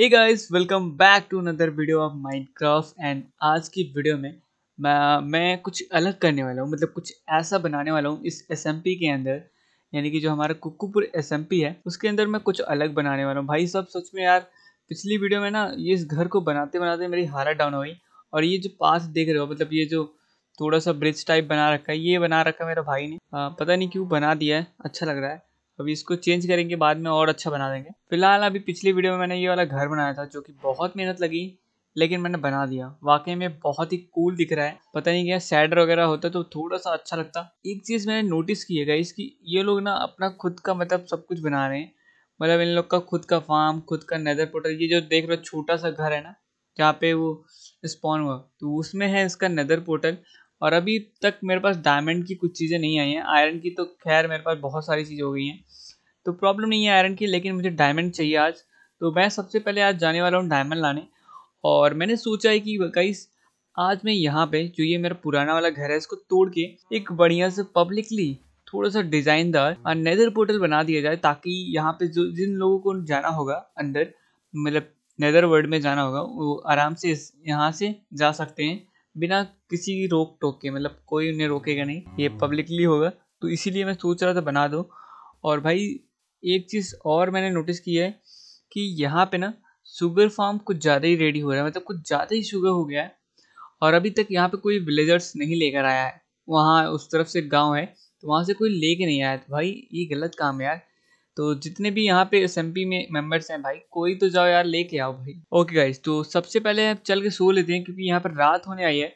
Hey guys welcome back to another video of Minecraft and आज की video में मैं मैं कुछ अलग करने वाला हूँ मतलब कुछ ऐसा बनाने वाला हूँ इस एस के अंदर यानी कि जो हमारा कुक्कूपुर एस है उसके अंदर मैं कुछ अलग बनाने वाला हूँ भाई सब सच में यार पिछली वीडियो में ना ये इस घर को बनाते बनाते मेरी हालत डाउन हुई और ये जो पास देख रहे हो मतलब ये जो थोड़ा सा ब्रिज टाइप बना रखा है ये बना रखा है मेरा भाई ने आ, पता नहीं क्यों बना दिया है अच्छा लग रहा है अभी इसको चेंज करेंगे बाद में और अच्छा बना देंगे फिलहाल अभी पिछली वीडियो में मैंने ये वाला घर बनाया था जो कि बहुत मेहनत लगी लेकिन मैंने बना दिया वाकई में बहुत ही कूल दिख रहा है पता नहीं क्या सैडर वगैरह होता तो थोड़ा सा अच्छा लगता एक चीज़ मैंने नोटिस की है गाइस कि ये लोग ना अपना खुद का मतलब सब कुछ बना रहे हैं मतलब इन लोग का खुद का फार्म खुद का नदर पोर्टल ये जो देख रहे हो छोटा सा घर है ना जहाँ पे वो स्पॉन हुआ तो उसमें है इसका नदर पोर्टल और अभी तक मेरे पास डायमंड की कुछ चीज़ें नहीं आई हैं आयरन की तो खैर मेरे पास बहुत सारी चीज़ें हो गई हैं तो प्रॉब्लम नहीं है आयरन की लेकिन मुझे डायमंड चाहिए आज तो मैं सबसे पहले आज जाने वाला हूँ डायमंड लाने और मैंने सोचा है कि गाइस आज मैं यहाँ पे जो ये मेरा पुराना वाला घर है इसको तोड़ के एक बढ़िया से पब्लिकली थोड़ा सा डिज़ाइनदार और नेदर पोर्टल बना दिया जाए ताकि यहाँ पे जो जिन लोगों को जाना होगा अंदर मतलब नेदर वर्ल्ड में जाना होगा वो आराम से यहाँ से जा सकते हैं बिना किसी रोक टोक के मतलब कोई उन्हें रोकेगा नहीं ये पब्लिकली होगा तो इसीलिए मैं सोच रहा था बना दो और भाई एक चीज़ और मैंने नोटिस की है कि यहाँ पे ना शुगर फार्म कुछ ज़्यादा ही रेडी हो रहा है मतलब कुछ ज़्यादा ही शुगर हो गया है और अभी तक यहाँ पे कोई विलेजर्स नहीं लेकर आया है वहाँ उस तरफ से गांव है तो वहाँ से कोई के नहीं आया तो भाई ये गलत काम है यार तो जितने भी यहाँ पे एस में मेंबर्स हैं भाई कोई तो जाओ यार लेके आओ भाई ओके गाइज तो सबसे पहले आप चल के सो लेते हैं क्योंकि यहाँ पर रात होने आई है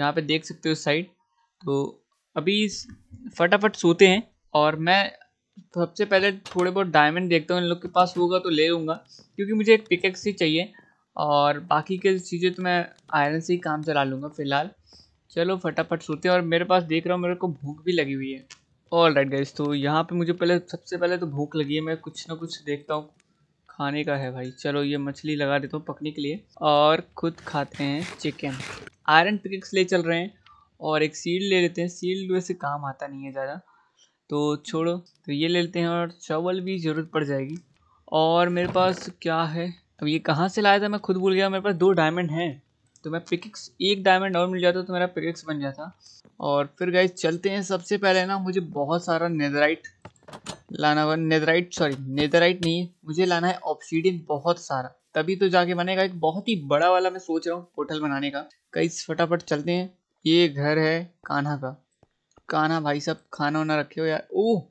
यहाँ पे देख सकते हो साइड तो अभी फटाफट सोते हैं और मैं सबसे पहले थोड़े बहुत डायमंड देखता हूँ इन लोग के पास होगा तो ले लूँगा क्योंकि मुझे एक पिकेक्स ही चाहिए और बाकी के चीज़ें तो मैं आयरन से ही काम चला लूँगा फ़िलहाल चलो फटाफट सोते हैं और मेरे पास देख रहा हूँ मेरे को भूख भी लगी हुई है ऑल राइट गाइज तो यहाँ पे मुझे पहले सबसे पहले तो भूख लगी है मैं कुछ ना कुछ देखता हूँ खाने का है भाई चलो ये मछली लगा देता हूँ पकने के लिए और खुद खाते हैं चिकन आयरन पिक्स ले चल रहे हैं और एक सील ले लेते हैं सील वैसे काम आता नहीं है ज़्यादा तो छोड़ो तो ये ले लेते हैं और चावल भी ज़रूरत पड़ जाएगी और मेरे पास क्या है अब ये कहाँ से लाया था मैं खुद भूल गया मेरे पास दो डायमंड हैं तो मैं पिक्स एक डायमंड और मिल जाता तो मेरा पिक्स बन जाता और फिर गाइज चलते हैं सबसे पहले ना मुझे बहुत सारा नेदराइट लाना हुआ नेदराइट सॉरी नेदराइट नहीं मुझे लाना है ऑप्सीडियन बहुत सारा तभी तो जाके बनेगा एक बहुत ही बड़ा वाला मैं सोच रहा हूँ होटल बनाने का कई फटाफट चलते हैं ये घर है कान्हा का कान्हा भाई साहब खाना वाना रखे हो यार ओह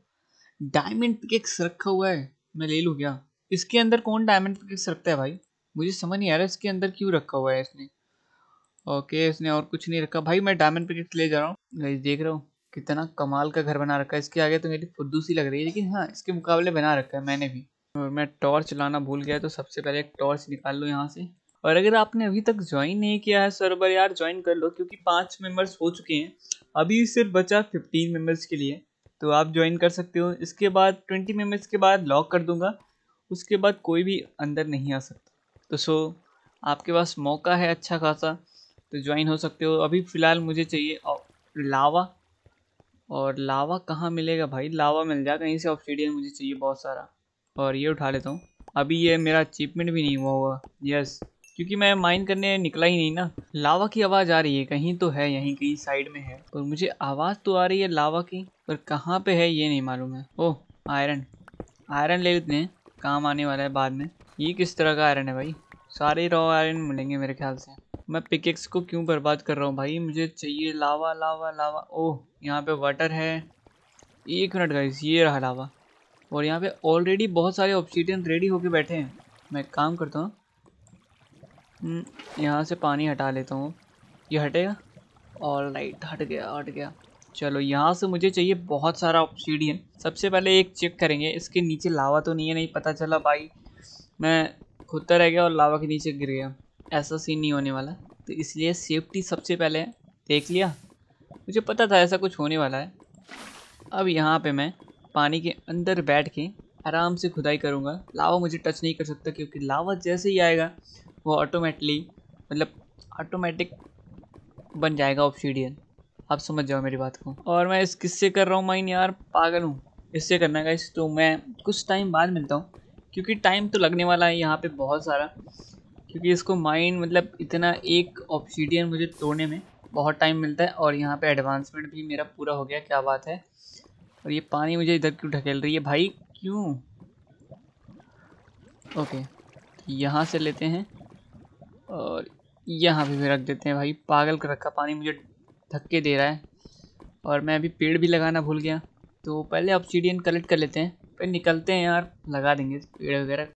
डायमंड पिक्स रखा हुआ है मैं ले लूँ क्या इसके अंदर कौन डायमंड पिक्स रखता है भाई मुझे समझ नहीं आ रहा इसके अंदर क्यों रखा हुआ है इसने ओके इसने और कुछ नहीं रखा भाई मैं डायमंड पिकेट ले जा रहा हूँ देख रहा हूँ कितना कमाल का घर बना रखा है इसके आगे तो मेरी फुद्दू सी लग रही है लेकिन हाँ इसके मुकाबले बना रखा है मैंने भी और मैं टॉर्च लाना भूल गया तो सबसे पहले एक टॉर्च निकाल लो यहाँ से और अगर आपने अभी तक ज्वाइन नहीं किया है सर्वर यार ज्वाइन कर लो क्योंकि पाँच मेंबर्स हो चुके हैं अभी सिर्फ बचा फिफ्टीन मेंबर्स के लिए तो आप ज्वाइन कर सकते हो इसके बाद ट्वेंटी मेंबर्स के बाद लॉक कर दूंगा उसके बाद कोई भी अंदर नहीं आ सकता तो सो आपके पास मौका है अच्छा खासा तो ज्वाइन हो सकते हो अभी फ़िलहाल मुझे चाहिए लावा और लावा कहाँ मिलेगा भाई लावा मिल जाएगा कहीं से ऑप्शीडियन मुझे चाहिए बहुत सारा और ये उठा लेता हूँ अभी ये मेरा अचीवमेंट भी नहीं हुआ हुआ यस क्योंकि मैं माइन करने निकला ही नहीं ना लावा की आवाज़ आ रही है कहीं तो है यहीं कहीं साइड में है और मुझे आवाज़ तो आ रही है लावा की पर कहाँ पे है ये नहीं मालूम है ओह आयरन आयरन ले लेते हैं काम आने वाला है बाद में ये किस तरह का आयरन है भाई सारे रॉ आयरन मिलेंगे मेरे ख्याल से मैं पिकेक्स को क्यों बर्बाद कर रहा हूँ भाई मुझे चाहिए लावा लावा लावा ओह यहाँ पे वाटर है एक मिनट गाइस ये रहा लावा और यहाँ पे ऑलरेडी बहुत सारे ऑप्शीडियन रेडी होके बैठे हैं मैं काम करता हूँ हम्म, यहाँ से पानी हटा लेता हूँ ये हटेगा और लाइट हट गया हट गया चलो यहाँ से मुझे चाहिए बहुत सारा ऑप्शीडियन सबसे पहले एक चेक करेंगे इसके नीचे लावा तो नहीं है नहीं पता चला भाई मैं खुदता तो रह गया और लावा के नीचे गिर गया ऐसा सीन नहीं होने वाला तो इसलिए सेफ्टी सबसे पहले देख लिया मुझे पता था ऐसा कुछ होने वाला है अब यहाँ पे मैं पानी के अंदर बैठ के आराम से खुदाई करूँगा लावा मुझे टच नहीं कर सकता क्योंकि लावा जैसे ही आएगा वो ऑटोमेटली मतलब ऑटोमेटिक बन जाएगा ऑप्शीडियन आप समझ जाओ मेरी बात को और मैं इस किससे कर रहा हूँ माइन यार पागल हूँ इससे करना का इस तो मैं कुछ टाइम बाद मिलता हूँ क्योंकि टाइम तो लगने वाला है यहाँ पे बहुत सारा क्योंकि इसको माइंड मतलब इतना एक ऑप्शीडियन मुझे तोड़ने में बहुत टाइम मिलता है और यहाँ पे एडवांसमेंट भी मेरा पूरा हो गया क्या बात है और ये पानी मुझे इधर क्यों ढकेल रही है भाई क्यों ओके यहाँ से लेते हैं और यहाँ भी रख देते हैं भाई पागल कर रखा पानी मुझे धक्के दे रहा है और मैं अभी पेड़ भी लगाना भूल गया तो पहले ऑप्सीडियन कलेक्ट कर लेते हैं फिर निकलते हैं यार लगा देंगे पेड़ वगैरह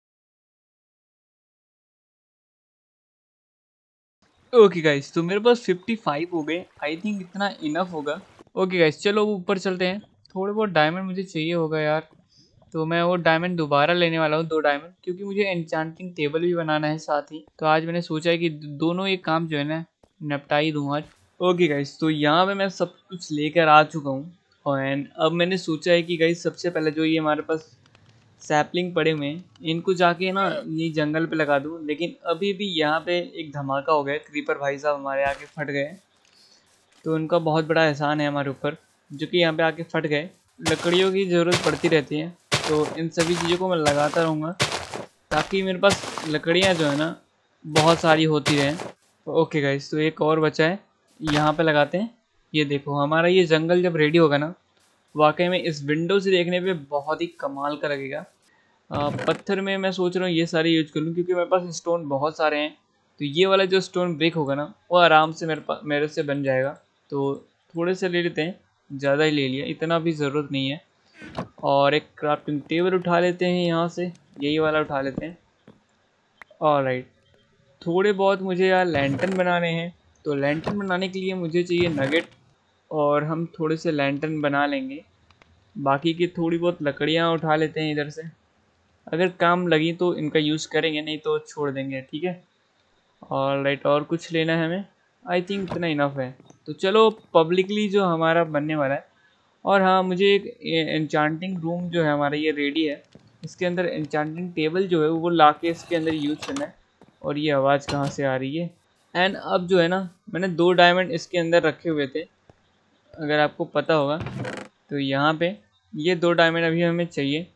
ओके okay गाइस तो मेरे पास 55 हो गए आई थिंक इतना इनफ होगा ओके गाइस चलो ऊपर चलते हैं थोड़े बहुत डायमंड मुझे चाहिए होगा यार तो मैं वो डायमंड दोबारा लेने वाला हूँ दो डायमंड क्योंकि मुझे एनचांटिंग टेबल भी बनाना है साथ ही तो आज मैंने सोचा है कि दोनों एक काम जो है ना निपटा ही दूँ आज ओके गाइस तो यहाँ पर मैं सब कुछ लेकर आ चुका हूँ एंड अब मैंने सोचा है कि गाइस सबसे पहले जो ये हमारे पास सैपलिंग पड़े हुए हैं इनको जाके ना ये हाँ। जंगल पे लगा दूँ लेकिन अभी भी यहाँ पे एक धमाका हो गया क्रीपर भाई साहब हमारे आके फट गए तो उनका बहुत बड़ा एहसान है हमारे ऊपर जो कि यहाँ पे आके फट गए लकड़ियों की ज़रूरत पड़ती रहती है तो इन सभी चीज़ों को मैं लगाता रहूँगा ताकि मेरे पास लकड़ियाँ जो है ना बहुत सारी होती रहें तो ओके गाइज तो एक और बचा है यहाँ पर लगाते हैं ये देखो हमारा ये जंगल जब रेडी होगा ना वाकई में इस विंडो से देखने पे बहुत ही कमाल का लगेगा पत्थर में मैं सोच रहा हूँ ये सारे यूज कर लूँ क्योंकि मेरे पास स्टोन बहुत सारे हैं तो ये वाला जो स्टोन ब्रेक होगा ना वो आराम से मेरे पास मेरे से बन जाएगा तो थोड़े से ले लेते हैं ज़्यादा ही ले लिया इतना भी ज़रूरत नहीं है और एक क्राफ्टिंग टेबल उठा लेते हैं यहाँ से यही वाला उठा लेते हैं और राइट थोड़े बहुत मुझे यार लैंटन बनाने हैं तो लैंटन बनाने के लिए मुझे चाहिए नगेट और हम थोड़े से लैंटर्न बना लेंगे बाकी की थोड़ी बहुत लकड़ियाँ उठा लेते हैं इधर से अगर काम लगी तो इनका यूज़ करेंगे नहीं तो छोड़ देंगे ठीक है और राइट और कुछ लेना है हमें आई थिंक इतना इनफ है तो चलो पब्लिकली जो हमारा बनने वाला है और हाँ मुझे एक एनचांटिंग रूम जो है हमारा ये रेडी है इसके अंदर एनचांटिंग टेबल जो है वो ला के इसके अंदर यूज करना है और ये आवाज़ कहाँ से आ रही है एंड अब जो है ना मैंने दो डायमंड इसके अंदर रखे हुए थे अगर आपको पता होगा तो यहाँ पे ये दो डायमंड अभी हमें चाहिए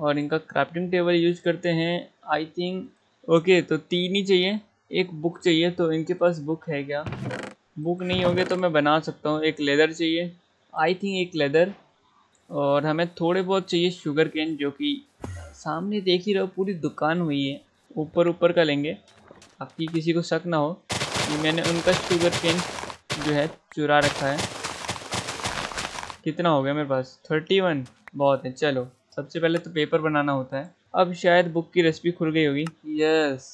और इनका क्राफ्टिंग टेबल यूज करते हैं आई थिंक ओके तो तीन ही चाहिए एक बुक चाहिए तो इनके पास बुक है क्या बुक नहीं होगी तो मैं बना सकता हूँ एक लेदर चाहिए आई थिंक एक लेदर और हमें थोड़े बहुत चाहिए शुगर कैन जो कि सामने देख ही रहो पूरी दुकान हुई है ऊपर ऊपर का लेंगे आपकी किसी को शक ना हो मैंने उनका शुगर कैन जो है चुरा रखा है कितना हो गया मेरे पास थर्टी वन बहुत है चलो सबसे पहले तो पेपर बनाना होता है अब शायद बुक की रेसिपी खुल गई होगी यस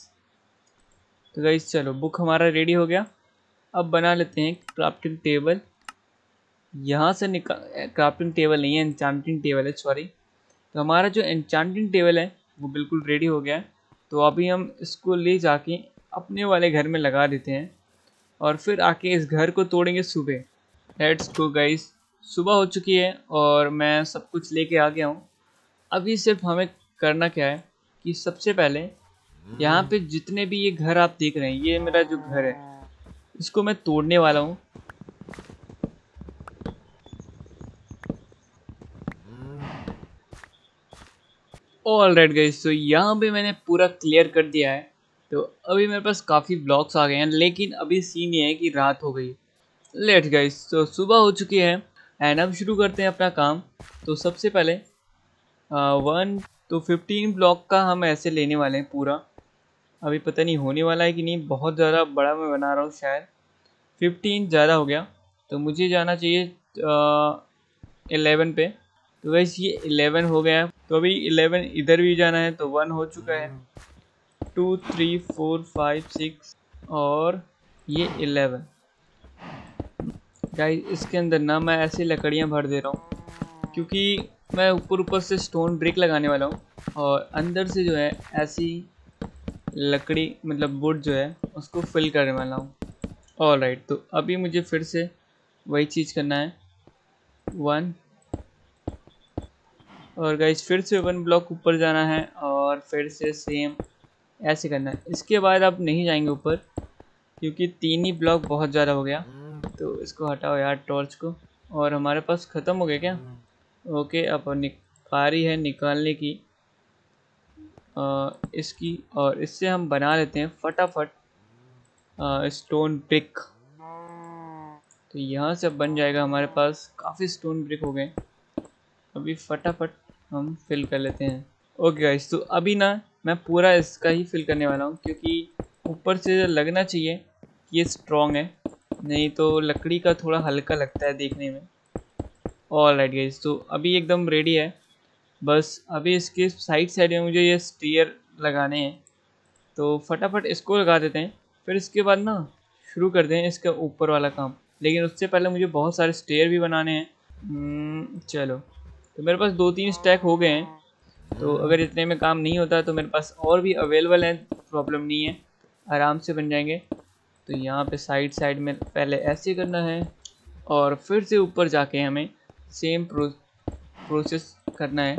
तो गई चलो बुक हमारा रेडी हो गया अब बना लेते हैं क्राफ्टिंग टेबल यहाँ से निकाल क्राफ्टिंग टेबल नहीं है एनचांटिंग टेबल है सॉरी तो हमारा जो एनचांटिंग टेबल है वो बिल्कुल रेडी हो गया है तो अभी हम इसको ले जाके अपने वाले घर में लगा देते हैं और फिर आके इस घर को तोड़ेंगे सुबह लेट्स गो गाइस सुबह हो चुकी है और मैं सब कुछ लेके आ गया हूँ अभी सिर्फ हमें करना क्या है कि सबसे पहले यहाँ पे जितने भी ये घर आप देख रहे हैं ये मेरा जो घर है इसको मैं तोड़ने वाला हूँ ऑल राइट गई सो यहाँ पे मैंने पूरा क्लियर कर दिया है तो अभी मेरे पास काफ़ी ब्लॉक्स आ गए हैं लेकिन अभी सीन ये है कि रात हो गई लेट गई तो सुबह हो चुकी है एंड अब शुरू करते हैं अपना काम तो सबसे पहले वन तो फिफ्टीन ब्लॉक का हम ऐसे लेने वाले हैं पूरा अभी पता नहीं होने वाला है कि नहीं बहुत ज़्यादा बड़ा मैं बना रहा हूँ शायद फिफ्टीन ज़्यादा हो गया तो मुझे जाना चाहिए एलेवन पे तो वैसे ये एलेवन हो गया तो अभी एलेवन इधर भी जाना है तो वन हो चुका है two three four five six और ये एलेवन गाइस इसके अंदर ना मैं ऐसी लकड़ियाँ भर दे रहा हूँ क्योंकि मैं ऊपर ऊपर से स्टोन ब्रिक लगाने वाला हूँ और अंदर से जो है ऐसी लकड़ी मतलब वुड जो है उसको फिल करने वाला हूँ ऑल राइट तो अभी मुझे फिर से वही चीज़ करना है वन और गाइज फिर से वन ब्लॉक ऊपर जाना है और फिर से सेम ऐसे करना है इसके बाद आप नहीं जाएंगे ऊपर क्योंकि तीन ही ब्लॉक बहुत ज़्यादा हो गया तो इसको हटाओ यार टॉर्च को और हमारे पास ख़त्म हो गया क्या ओके अब निकारी है निकालने की आ, इसकी और इससे हम बना लेते हैं फटाफट स्टोन ब्रिक तो यहाँ से बन जाएगा हमारे पास काफ़ी स्टोन ब्रिक हो गए अभी फटाफट हम फिल कर लेते हैं ओके गाइस तो अभी ना मैं पूरा इसका ही फिल करने वाला हूँ क्योंकि ऊपर से लगना चाहिए कि ये स्ट्रॉन्ग है नहीं तो लकड़ी का थोड़ा हल्का लगता है देखने में ऑल राइट गाइज तो अभी एकदम रेडी है बस अभी इसके साइड साइड में मुझे ये स्टीयर लगाने हैं तो फटाफट इसको लगा देते हैं फिर इसके बाद ना शुरू करते हैं इसका ऊपर वाला काम लेकिन उससे पहले मुझे बहुत सारे स्टेयर भी बनाने हैं hmm, चलो तो मेरे पास दो तीन स्टैक हो गए हैं तो अगर इतने में काम नहीं होता तो मेरे पास और भी अवेलेबल हैं प्रॉब्लम नहीं है आराम से बन जाएंगे तो यहाँ पे साइड साइड में पहले ऐसे करना है और फिर से ऊपर जाके हमें सेम प्रो प्रोसेस करना है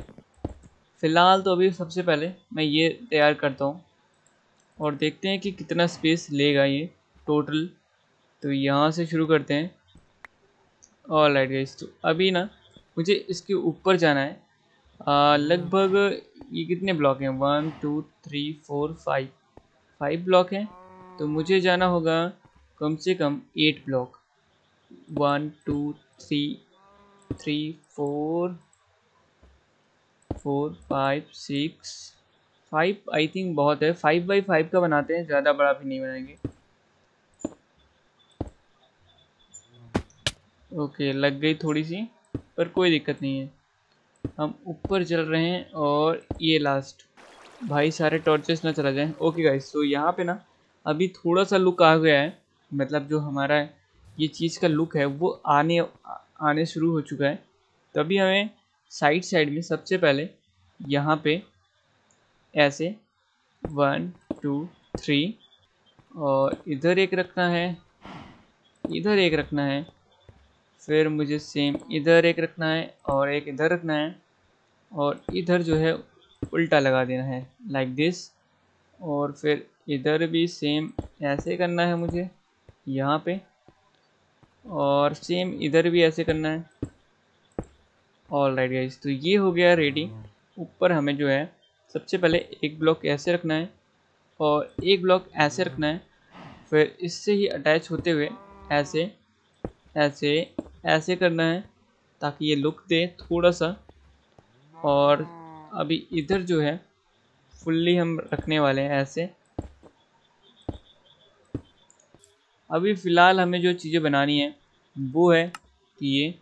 फ़िलहाल तो अभी सबसे पहले मैं ये तैयार करता हूँ और देखते हैं कि कितना स्पेस लेगा ये टोटल तो यहाँ से शुरू करते हैं और लाइट गई तो अभी ना मुझे इसके ऊपर जाना है लगभग ये कितने ब्लॉक हैं one two three four five five block हैं तो मुझे जाना होगा कम से कम eight block one two three three four four five six five I think बहुत है फाइव बाई फाइव का बनाते हैं ज़्यादा बड़ा भी नहीं बनाएंगे ओके लग गई थोड़ी सी पर कोई दिक्कत नहीं है हम ऊपर चल रहे हैं और ये लास्ट भाई सारे टॉर्चेस ना चला जाएं ओके गाइस तो यहाँ पे ना अभी थोड़ा सा लुक आ गया है मतलब जो हमारा ये चीज़ का लुक है वो आने आने शुरू हो चुका है तभी हमें साइड साइड में सबसे पहले यहाँ पे ऐसे वन टू थ्री और इधर एक रखना है इधर एक रखना है फिर मुझे सेम इधर एक रखना है और एक इधर रखना है और इधर जो है उल्टा लगा देना है लाइक like दिस और फिर इधर भी सेम ऐसे करना है मुझे यहाँ पे और सेम इधर भी ऐसे करना है ऑल राइट गाइज तो ये हो गया रेडी ऊपर हमें जो है सबसे पहले एक ब्लॉक ऐसे रखना है और एक ब्लॉक ऐसे रखना है फिर इससे ही अटैच होते हुए ऐसे ऐसे ऐसे करना है ताकि ये लुक दे थोड़ा सा और अभी इधर जो है फुल्ली हम रखने वाले हैं ऐसे अभी फ़िलहाल हमें जो चीज़ें बनानी है वो है कि ये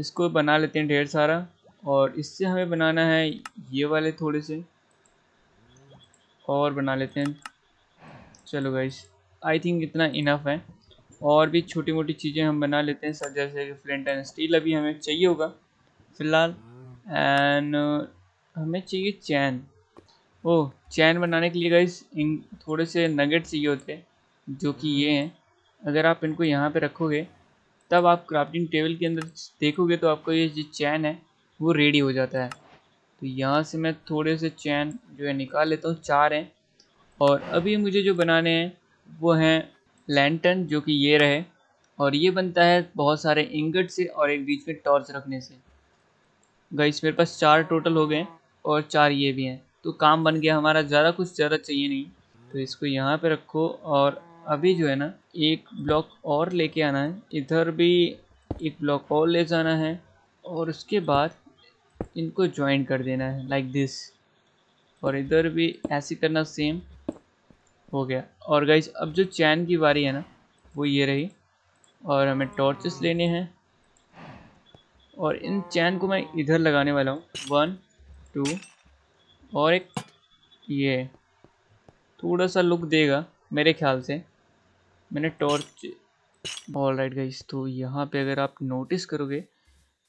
इसको बना लेते हैं ढेर सारा और इससे हमें बनाना है ये वाले थोड़े से और बना लेते हैं चलो गाइस आई थिंक इतना इनफ है और भी छोटी मोटी चीज़ें हम बना लेते हैं सर जैसे कि फ्लेंट एंड स्टील अभी हमें चाहिए होगा फ़िलहाल एंड हमें चाहिए चैन ओह चैन बनाने के लिए गाइस इन थोड़े से नगेट ये होते हैं जो कि ये हम्म। हैं अगर आप इनको यहाँ पे रखोगे तब आप क्राफ्टिंग टेबल के अंदर देखोगे तो आपका ये जो चैन है वो रेडी हो जाता है तो यहाँ से मैं थोड़े से चैन जो है निकाल लेता हूँ चार हैं और अभी मुझे जो बनाने हैं वो हैं लैंटन जो कि ये रहे और ये बनता है बहुत सारे इंगट से और एक बीच में टॉर्च रखने से गई मेरे पास चार टोटल हो गए और चार ये भी हैं तो काम बन गया हमारा ज़्यादा कुछ ज़्यादा चाहिए नहीं तो इसको यहाँ पे रखो और अभी जो है ना एक ब्लॉक और लेके आना है इधर भी एक ब्लॉक और ले जाना है और उसके बाद इनको ज्वाइन कर देना है लाइक like दिस और इधर भी ऐसे करना सेम हो गया और गाइज अब जो चैन की बारी है ना वो ये रही और हमें टॉर्चेस लेने हैं और इन चैन को मैं इधर लगाने वाला हूँ वन टू और एक ये थोड़ा सा लुक देगा मेरे ख्याल से मैंने टॉर्च ऑल राइट गई तो यहाँ पे अगर आप नोटिस करोगे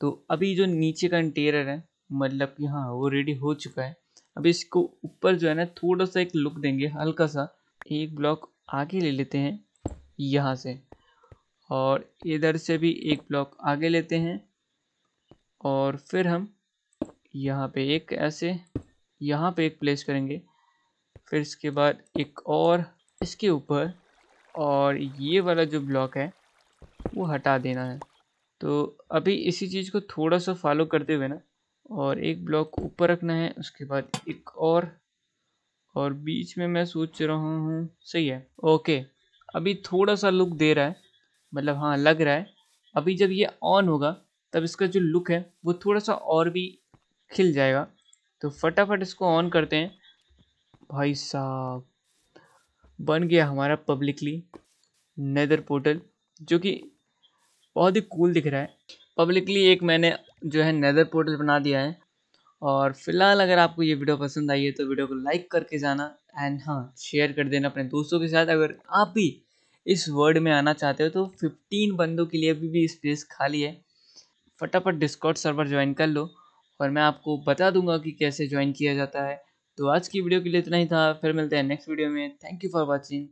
तो अभी जो नीचे का इंटीरियर है मतलब कि हाँ वो रेडी हो चुका है अब इसको ऊपर जो है ना थोड़ा सा एक लुक देंगे हल्का सा एक ब्लॉक आगे ले लेते हैं यहाँ से और इधर से भी एक ब्लॉक आगे लेते हैं और फिर हम यहाँ पे एक ऐसे यहाँ पे एक प्लेस करेंगे फिर इसके बाद एक और इसके ऊपर और ये वाला जो ब्लॉक है वो हटा देना है तो अभी इसी चीज़ को थोड़ा सा फॉलो करते हुए ना और एक ब्लॉक ऊपर रखना है उसके बाद एक और और बीच में मैं सोच रहा हूँ सही है ओके अभी थोड़ा सा लुक दे रहा है मतलब हाँ लग रहा है अभी जब ये ऑन होगा तब इसका जो लुक है वो थोड़ा सा और भी खिल जाएगा तो फटाफट इसको ऑन करते हैं भाई साहब बन गया हमारा पब्लिकली नेदर पोर्टल जो कि बहुत ही कूल दिख रहा है पब्लिकली एक मैंने जो है नेदर पोर्टल बना दिया है और फिलहाल अगर आपको ये वीडियो पसंद आई है तो वीडियो को लाइक करके जाना एंड हाँ शेयर कर देना अपने दोस्तों के साथ अगर आप भी इस वर्ल्ड में आना चाहते हो तो फिफ्टीन बंदों के लिए अभी भी स्पेस खाली है फटाफट डिस्कॉर्ड सर्वर ज्वाइन कर लो और मैं आपको बता दूंगा कि कैसे ज्वाइन किया जाता है तो आज की वीडियो के लिए इतना ही था फिर मिलते हैं नेक्स्ट वीडियो में थैंक यू फॉर वॉचिंग